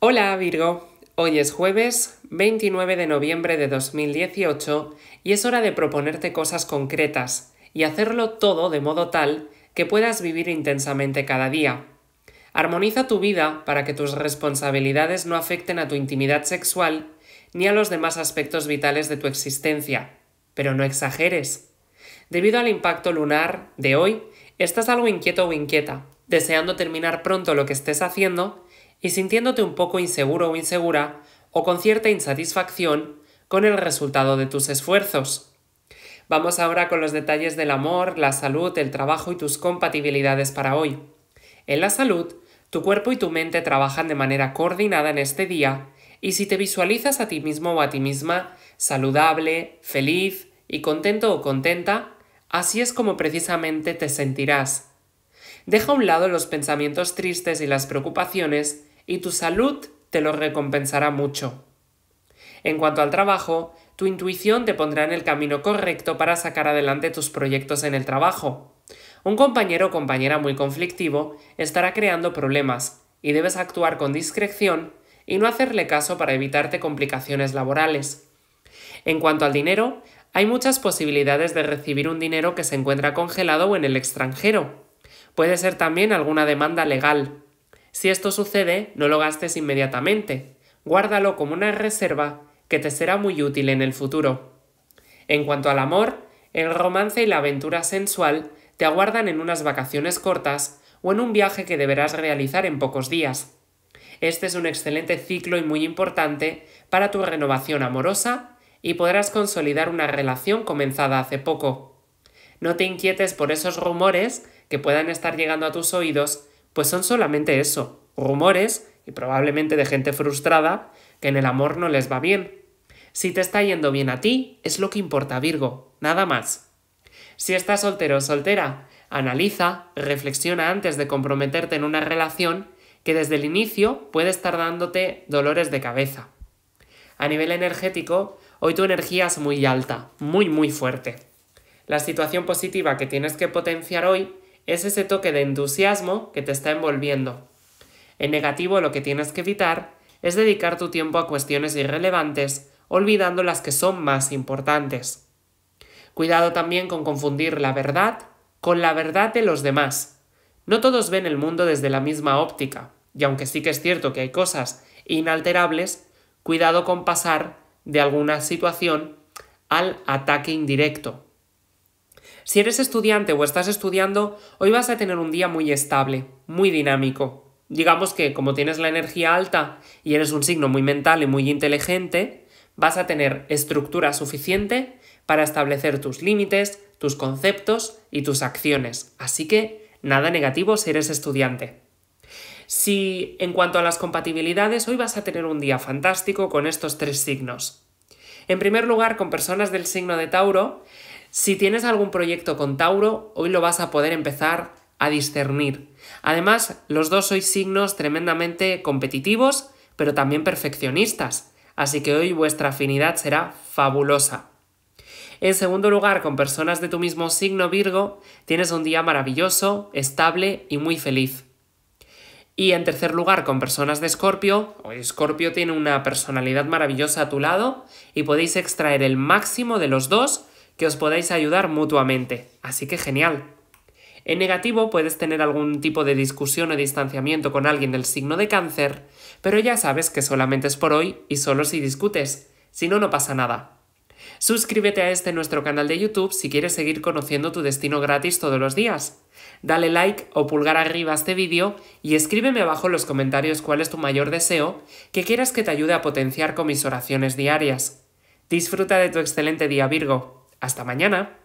Hola Virgo, hoy es jueves 29 de noviembre de 2018 y es hora de proponerte cosas concretas y hacerlo todo de modo tal que puedas vivir intensamente cada día. Armoniza tu vida para que tus responsabilidades no afecten a tu intimidad sexual ni a los demás aspectos vitales de tu existencia, pero no exageres. Debido al impacto lunar de hoy, estás algo inquieto o inquieta, deseando terminar pronto lo que estés haciendo y sintiéndote un poco inseguro o insegura o con cierta insatisfacción con el resultado de tus esfuerzos. Vamos ahora con los detalles del amor, la salud, el trabajo y tus compatibilidades para hoy. En la salud, tu cuerpo y tu mente trabajan de manera coordinada en este día y si te visualizas a ti mismo o a ti misma saludable, feliz y contento o contenta, así es como precisamente te sentirás. Deja a un lado los pensamientos tristes y las preocupaciones y tu salud te lo recompensará mucho. En cuanto al trabajo, tu intuición te pondrá en el camino correcto para sacar adelante tus proyectos en el trabajo. Un compañero o compañera muy conflictivo estará creando problemas y debes actuar con discreción y no hacerle caso para evitarte complicaciones laborales. En cuanto al dinero, hay muchas posibilidades de recibir un dinero que se encuentra congelado o en el extranjero. Puede ser también alguna demanda legal. Si esto sucede, no lo gastes inmediatamente. Guárdalo como una reserva que te será muy útil en el futuro. En cuanto al amor, el romance y la aventura sensual te aguardan en unas vacaciones cortas o en un viaje que deberás realizar en pocos días. Este es un excelente ciclo y muy importante para tu renovación amorosa y podrás consolidar una relación comenzada hace poco. No te inquietes por esos rumores que puedan estar llegando a tus oídos pues son solamente eso, rumores y probablemente de gente frustrada que en el amor no les va bien. Si te está yendo bien a ti, es lo que importa Virgo, nada más. Si estás soltero o soltera, analiza, reflexiona antes de comprometerte en una relación que desde el inicio puede estar dándote dolores de cabeza. A nivel energético, hoy tu energía es muy alta, muy muy fuerte. La situación positiva que tienes que potenciar hoy es ese toque de entusiasmo que te está envolviendo. En negativo lo que tienes que evitar es dedicar tu tiempo a cuestiones irrelevantes, olvidando las que son más importantes. Cuidado también con confundir la verdad con la verdad de los demás. No todos ven el mundo desde la misma óptica, y aunque sí que es cierto que hay cosas inalterables, cuidado con pasar de alguna situación al ataque indirecto, si eres estudiante o estás estudiando, hoy vas a tener un día muy estable, muy dinámico. Digamos que como tienes la energía alta y eres un signo muy mental y muy inteligente, vas a tener estructura suficiente para establecer tus límites, tus conceptos y tus acciones. Así que nada negativo si eres estudiante. Si en cuanto a las compatibilidades, hoy vas a tener un día fantástico con estos tres signos. En primer lugar, con personas del signo de Tauro, si tienes algún proyecto con Tauro, hoy lo vas a poder empezar a discernir. Además, los dos sois signos tremendamente competitivos, pero también perfeccionistas, así que hoy vuestra afinidad será fabulosa. En segundo lugar, con personas de tu mismo signo Virgo, tienes un día maravilloso, estable y muy feliz. Y en tercer lugar, con personas de Escorpio, Escorpio tiene una personalidad maravillosa a tu lado y podéis extraer el máximo de los dos que os podáis ayudar mutuamente. Así que genial. En negativo puedes tener algún tipo de discusión o distanciamiento con alguien del signo de cáncer, pero ya sabes que solamente es por hoy y solo si discutes, si no, no pasa nada. Suscríbete a este nuestro canal de YouTube si quieres seguir conociendo tu destino gratis todos los días. Dale like o pulgar arriba a este vídeo y escríbeme abajo en los comentarios cuál es tu mayor deseo que quieras que te ayude a potenciar con mis oraciones diarias. Disfruta de tu excelente día Virgo. Hasta mañana.